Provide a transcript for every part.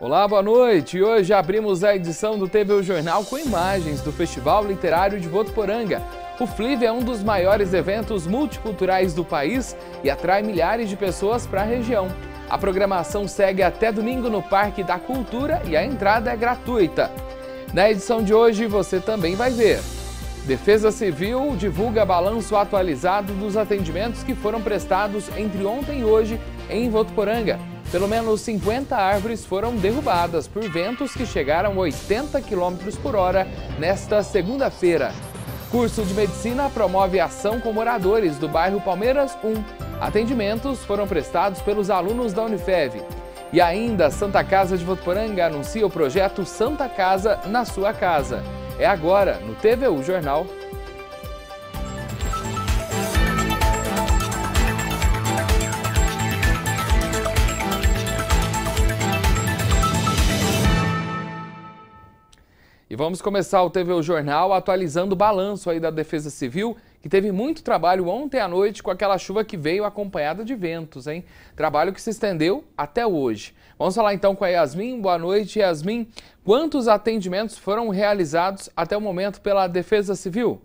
Olá, boa noite. Hoje abrimos a edição do TV Jornal com imagens do Festival Literário de Votuporanga. O FLIV é um dos maiores eventos multiculturais do país e atrai milhares de pessoas para a região. A programação segue até domingo no Parque da Cultura e a entrada é gratuita. Na edição de hoje você também vai ver. Defesa Civil divulga balanço atualizado dos atendimentos que foram prestados entre ontem e hoje em Votuporanga. Pelo menos 50 árvores foram derrubadas por ventos que chegaram a 80 km por hora nesta segunda-feira. Curso de Medicina promove ação com moradores do bairro Palmeiras 1. Atendimentos foram prestados pelos alunos da Unifev. E ainda, Santa Casa de Votuporanga anuncia o projeto Santa Casa na Sua Casa. É agora, no TVU Jornal E vamos começar o TV o Jornal atualizando o balanço aí da Defesa Civil, que teve muito trabalho ontem à noite com aquela chuva que veio acompanhada de ventos, hein? Trabalho que se estendeu até hoje. Vamos falar então com a Yasmin. Boa noite, Yasmin. Quantos atendimentos foram realizados até o momento pela Defesa Civil?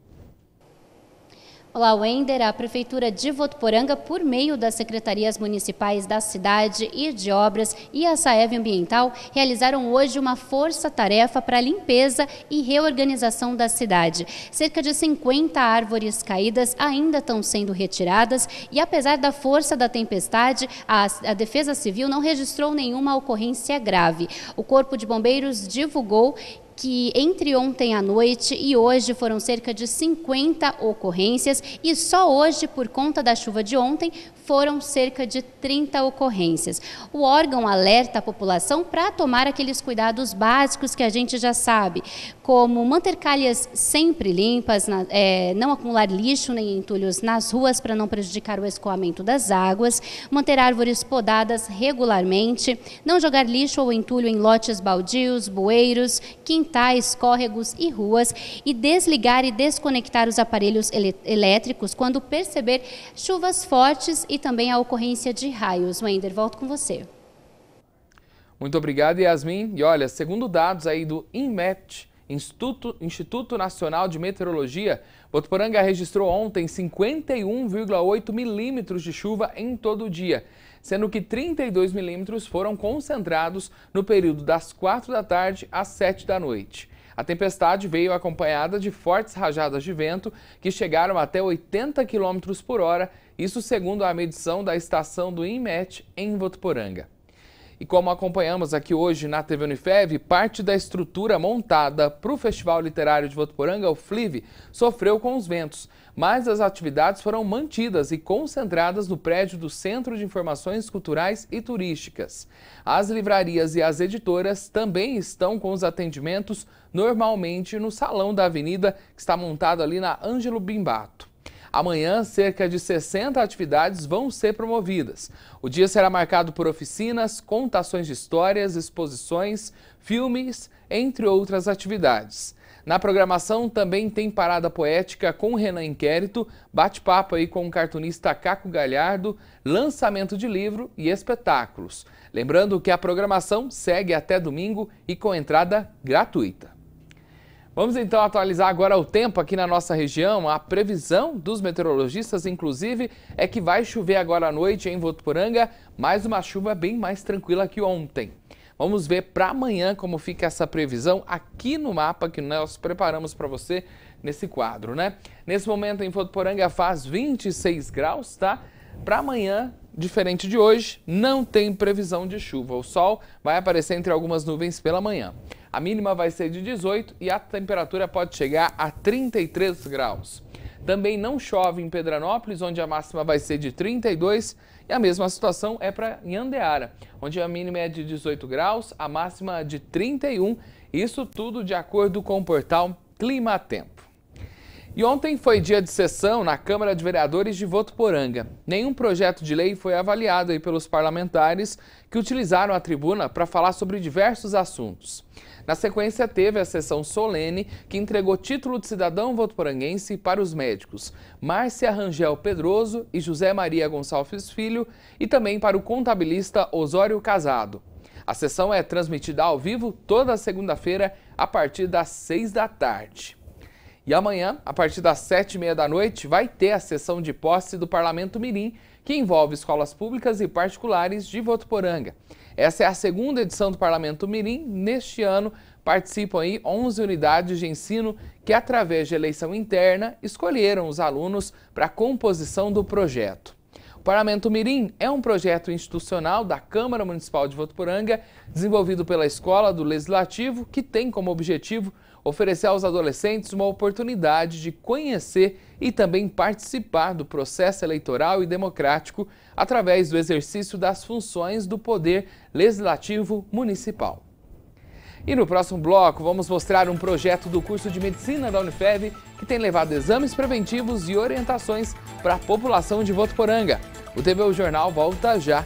Olá, Wender. A Prefeitura de Votuporanga por meio das secretarias municipais da cidade e de obras e a Saev Ambiental realizaram hoje uma força-tarefa para a limpeza e reorganização da cidade. Cerca de 50 árvores caídas ainda estão sendo retiradas e apesar da força da tempestade, a, a Defesa Civil não registrou nenhuma ocorrência grave. O Corpo de Bombeiros divulgou que entre ontem à noite e hoje foram cerca de 50 ocorrências e só hoje, por conta da chuva de ontem, foram cerca de 30 ocorrências. O órgão alerta a população para tomar aqueles cuidados básicos que a gente já sabe, como manter calhas sempre limpas, na, é, não acumular lixo nem entulhos nas ruas para não prejudicar o escoamento das águas, manter árvores podadas regularmente, não jogar lixo ou entulho em lotes baldios, bueiros, quintais, quintais, córregos e ruas e desligar e desconectar os aparelhos elétricos quando perceber chuvas fortes e também a ocorrência de raios. Wender, volto com você. Muito obrigado, Yasmin. E olha, segundo dados aí do INMET, Instituto, Instituto Nacional de Meteorologia, Botuporanga registrou ontem 51,8 milímetros de chuva em todo o dia sendo que 32 milímetros foram concentrados no período das 4 da tarde às 7 da noite. A tempestade veio acompanhada de fortes rajadas de vento que chegaram até 80 km por hora, isso segundo a medição da estação do INMET em Votuporanga. E como acompanhamos aqui hoje na TV Unifev, parte da estrutura montada para o Festival Literário de Votuporanga, o FLIV, sofreu com os ventos, mas as atividades foram mantidas e concentradas no prédio do Centro de Informações Culturais e Turísticas. As livrarias e as editoras também estão com os atendimentos normalmente no Salão da Avenida, que está montado ali na Ângelo Bimbato. Amanhã, cerca de 60 atividades vão ser promovidas. O dia será marcado por oficinas, contações de histórias, exposições, filmes, entre outras atividades. Na programação também tem parada poética com Renan Inquérito, bate-papo aí com o cartunista Caco Galhardo, lançamento de livro e espetáculos. Lembrando que a programação segue até domingo e com entrada gratuita. Vamos então atualizar agora o tempo aqui na nossa região. A previsão dos meteorologistas, inclusive, é que vai chover agora à noite em Votuporanga, mais uma chuva bem mais tranquila que ontem. Vamos ver para amanhã como fica essa previsão aqui no mapa que nós preparamos para você nesse quadro, né? Nesse momento em Votuporanga faz 26 graus, tá? Para amanhã, diferente de hoje, não tem previsão de chuva. O sol vai aparecer entre algumas nuvens pela manhã. A mínima vai ser de 18 e a temperatura pode chegar a 33 graus. Também não chove em Pedranópolis, onde a máxima vai ser de 32, e a mesma situação é para Andeara, onde a mínima é de 18 graus, a máxima de 31, isso tudo de acordo com o portal Clima Tempo. E ontem foi dia de sessão na Câmara de Vereadores de Votuporanga. Nenhum projeto de lei foi avaliado aí pelos parlamentares que utilizaram a tribuna para falar sobre diversos assuntos. Na sequência, teve a sessão solene que entregou título de cidadão votuporanguense para os médicos Márcia Rangel Pedroso e José Maria Gonçalves Filho e também para o contabilista Osório Casado. A sessão é transmitida ao vivo toda segunda-feira a partir das seis da tarde. E amanhã, a partir das sete e meia da noite, vai ter a sessão de posse do Parlamento Mirim, que envolve escolas públicas e particulares de Votuporanga. Essa é a segunda edição do Parlamento Mirim. Neste ano, participam aí 11 unidades de ensino que, através de eleição interna, escolheram os alunos para a composição do projeto. O Parlamento Mirim é um projeto institucional da Câmara Municipal de Votuporanga, desenvolvido pela Escola do Legislativo, que tem como objetivo oferecer aos adolescentes uma oportunidade de conhecer e também participar do processo eleitoral e democrático através do exercício das funções do Poder Legislativo Municipal. E no próximo bloco, vamos mostrar um projeto do curso de medicina da Unifeb que tem levado exames preventivos e orientações para a população de Votuporanga. O TV o Jornal volta já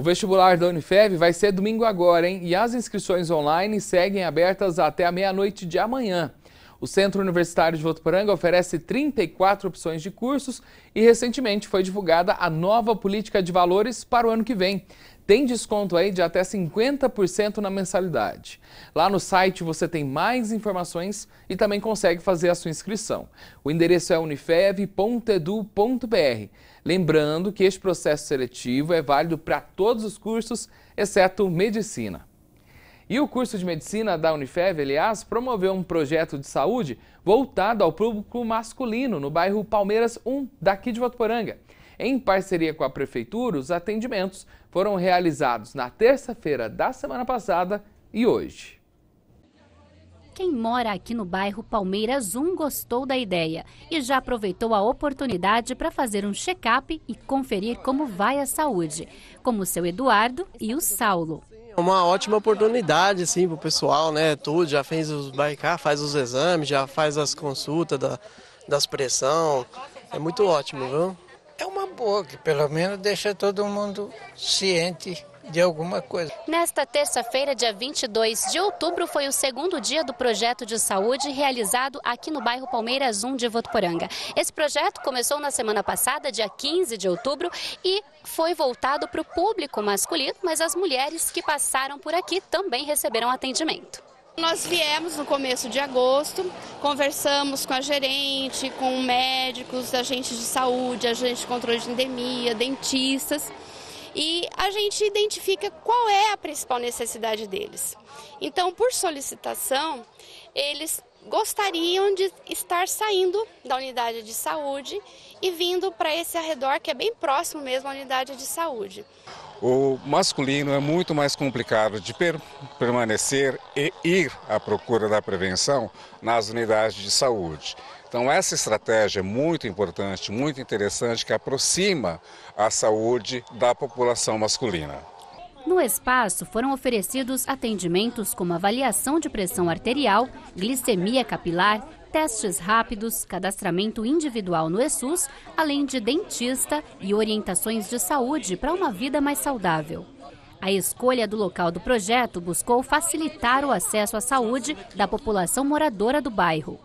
O vestibular da Unifev vai ser domingo agora, hein? E as inscrições online seguem abertas até a meia-noite de amanhã. O Centro Universitário de Votuporanga oferece 34 opções de cursos e recentemente foi divulgada a nova política de valores para o ano que vem. Tem desconto aí de até 50% na mensalidade. Lá no site você tem mais informações e também consegue fazer a sua inscrição. O endereço é unifev.edu.br. Lembrando que este processo seletivo é válido para todos os cursos, exceto medicina. E o curso de medicina da Unifev, aliás, promoveu um projeto de saúde voltado ao público masculino no bairro Palmeiras 1, daqui de Votuporanga. Em parceria com a Prefeitura, os atendimentos foram realizados na terça-feira da semana passada e hoje. Quem mora aqui no bairro Palmeiras 1 gostou da ideia e já aproveitou a oportunidade para fazer um check-up e conferir como vai a saúde, como o seu Eduardo e o Saulo. É uma ótima oportunidade, assim, para o pessoal, né? Tudo, já fez os baicar, faz os exames, já faz as consultas da, das pressão. É muito ótimo, viu? boa, que pelo menos deixa todo mundo ciente de alguma coisa. Nesta terça-feira, dia 22 de outubro, foi o segundo dia do projeto de saúde realizado aqui no bairro Palmeiras 1 de Votuporanga. Esse projeto começou na semana passada, dia 15 de outubro, e foi voltado para o público masculino, mas as mulheres que passaram por aqui também receberam atendimento. Nós viemos no começo de agosto, conversamos com a gerente, com médicos, agentes de saúde, agentes de controle de endemia, dentistas e a gente identifica qual é a principal necessidade deles. Então, por solicitação, eles gostariam de estar saindo da unidade de saúde e vindo para esse arredor que é bem próximo mesmo à unidade de saúde. O masculino é muito mais complicado de per permanecer e ir à procura da prevenção nas unidades de saúde. Então, essa estratégia é muito importante, muito interessante, que aproxima a saúde da população masculina. No espaço foram oferecidos atendimentos como avaliação de pressão arterial, glicemia capilar, testes rápidos, cadastramento individual no ESUS, além de dentista e orientações de saúde para uma vida mais saudável. A escolha do local do projeto buscou facilitar o acesso à saúde da população moradora do bairro.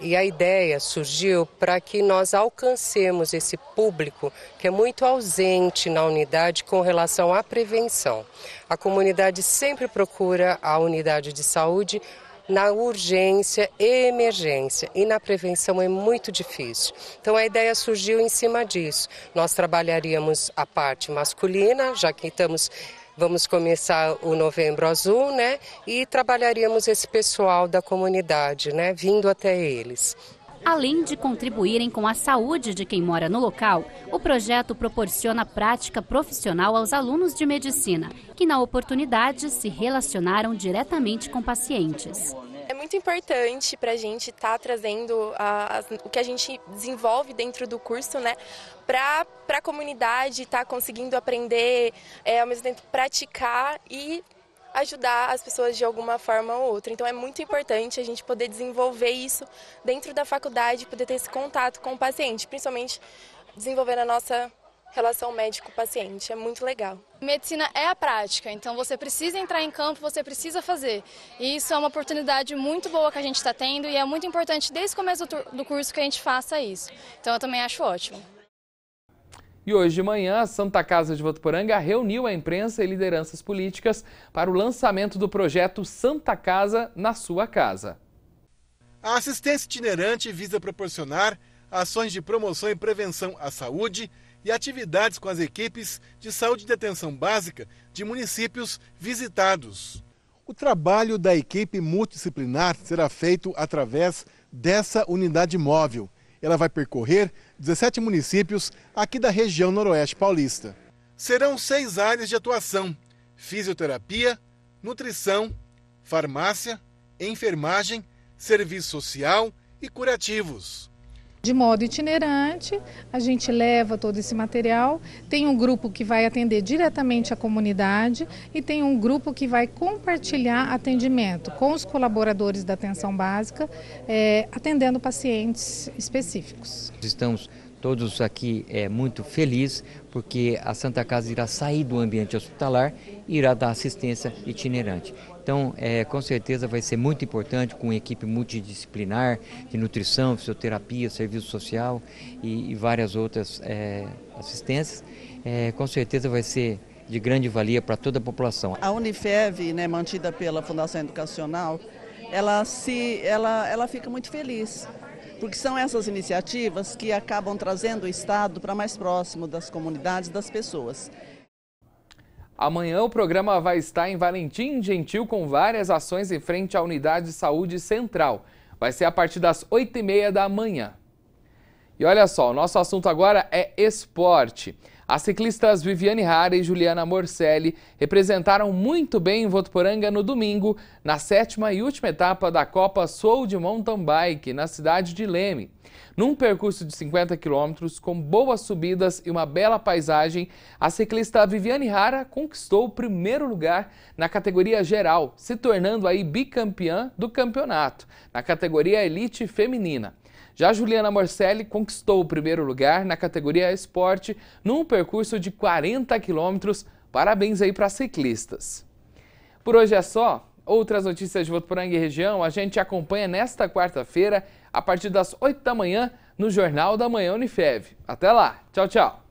E a ideia surgiu para que nós alcancemos esse público que é muito ausente na unidade com relação à prevenção. A comunidade sempre procura a unidade de saúde na urgência e emergência e na prevenção é muito difícil. Então a ideia surgiu em cima disso. Nós trabalharíamos a parte masculina, já que estamos Vamos começar o Novembro Azul, né? E trabalharíamos esse pessoal da comunidade, né? Vindo até eles. Além de contribuírem com a saúde de quem mora no local, o projeto proporciona prática profissional aos alunos de medicina, que na oportunidade se relacionaram diretamente com pacientes muito importante para a gente estar tá trazendo o que a gente desenvolve dentro do curso, né? Para a comunidade estar tá conseguindo aprender, é, ao mesmo tempo praticar e ajudar as pessoas de alguma forma ou outra. Então é muito importante a gente poder desenvolver isso dentro da faculdade, poder ter esse contato com o paciente, principalmente desenvolver a nossa relação médico-paciente. É muito legal. Medicina é a prática, então você precisa entrar em campo, você precisa fazer. E isso é uma oportunidade muito boa que a gente está tendo e é muito importante desde o começo do curso que a gente faça isso. Então eu também acho ótimo. E hoje de manhã, a Santa Casa de Votuporanga reuniu a imprensa e lideranças políticas para o lançamento do projeto Santa Casa na Sua Casa. A assistência itinerante visa proporcionar ações de promoção e prevenção à saúde, e atividades com as equipes de saúde e atenção básica de municípios visitados. O trabalho da equipe multidisciplinar será feito através dessa unidade móvel. Ela vai percorrer 17 municípios aqui da região noroeste paulista. Serão seis áreas de atuação: fisioterapia, nutrição, farmácia, enfermagem, serviço social e curativos. De modo itinerante, a gente leva todo esse material, tem um grupo que vai atender diretamente a comunidade e tem um grupo que vai compartilhar atendimento com os colaboradores da atenção básica, é, atendendo pacientes específicos. Estamos todos aqui é, muito felizes porque a Santa Casa irá sair do ambiente hospitalar e irá dar assistência itinerante. Então, é, com certeza vai ser muito importante com equipe multidisciplinar de nutrição, fisioterapia, serviço social e, e várias outras é, assistências. É, com certeza vai ser de grande valia para toda a população. A Unifev, né, mantida pela Fundação Educacional, ela, se, ela, ela fica muito feliz porque são essas iniciativas que acabam trazendo o Estado para mais próximo das comunidades, das pessoas. Amanhã o programa vai estar em Valentim Gentil com várias ações em frente à Unidade de Saúde Central. Vai ser a partir das 8h30 da manhã. E olha só, o nosso assunto agora é esporte. As ciclistas Viviane Rara e Juliana Morcelli representaram muito bem em Votuporanga no domingo, na sétima e última etapa da Copa Soul de Mountain Bike, na cidade de Leme. Num percurso de 50 quilômetros, com boas subidas e uma bela paisagem, a ciclista Viviane Rara conquistou o primeiro lugar na categoria geral, se tornando aí bicampeã do campeonato, na categoria Elite Feminina. Já Juliana Morcelli conquistou o primeiro lugar na categoria Esporte num percurso de 40 quilômetros. Parabéns aí para ciclistas. Por hoje é só. Outras notícias de Votuporanga e região a gente acompanha nesta quarta-feira, a partir das 8 da manhã, no Jornal da Manhã Unifev. Até lá. Tchau, tchau.